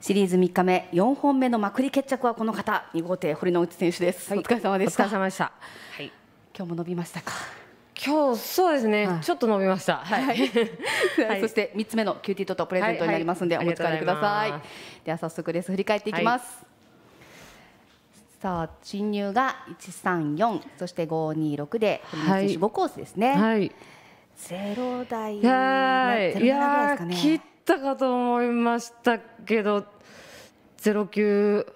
シリーズ3日目4本目のまくり決着はこの方2号艇堀之内選手です、はい、お疲れ様でしたお疲れ様でした、はい、今日も伸びましたか今日そうですね、はい、ちょっと伸びました、はい そして3つ目のキューティートとプレゼントになりますので、お持ち帰りくださいでは早速レース振り返っていきます、さあ進入が134そして526で堀之内5コースですね、はい、ゼロ台、ね、いやいやきっったかと思いましたけど09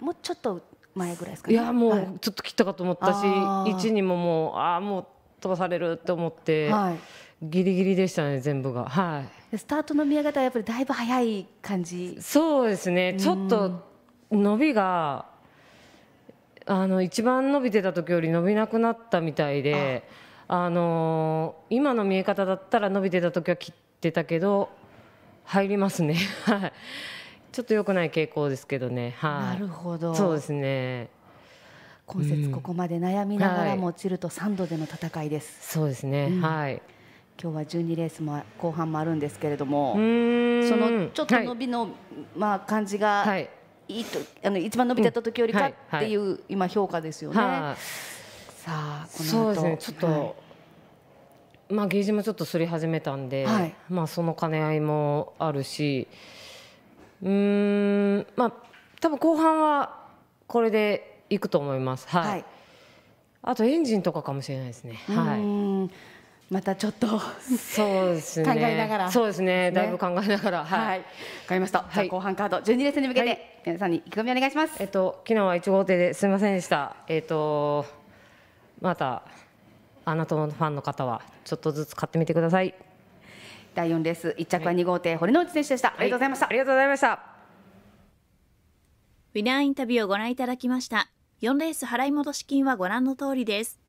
もうちょっと前ぐらいですか、ね、いやもうちょっと切ったかと思ったし、はい、1にももうああもう飛ばされると思って、はい、ギリギリでしたね全部がはいスタートの見上方はたやっぱりだいぶ早い感じそうですねちょっと伸びがあの一番伸びてた時より伸びなくなったみたいであのー、今の見え方だったら伸びてた時は切ってたけど入りますね はい。ちょっと良くない傾向ですけどねはい、なるほどそうですね今節ここまで悩みながらも落ちると3度での戦いです、うんはい、そうですね、うん、はい今日は12レースも後半もあるんですけれどもそのちょっと伸びの、はい、まあ感じが、はい、いいとあの一番伸びてた時よりかっていう、今評価ですよね、さあこのそうですねちょっと、まあ、ゲージもちょっとすり始めたんで、はい、まあ、その兼ね合いもあるしうんまあ多分後半はこれでいくと思います。はい、はい、あとエンジンとかかもしれないですね。はい。またちょっとそうですね。考えながら、そうですね。だいぶ考えながら、はい。わ、かりました。はい、後半カード12スに向けて、皆さんに意気込みお願いします。えっと昨日は1号艇ですみませんでした。えっとまた。あなたのファンの方はちょっとずつ買ってみてください第四レース一着は二号艇、堀之内選手でした、ありがとうございました、はい、ありがとうございましたウィナーインタビューをご覧いただきました四レース払い戻し金はご覧の通りです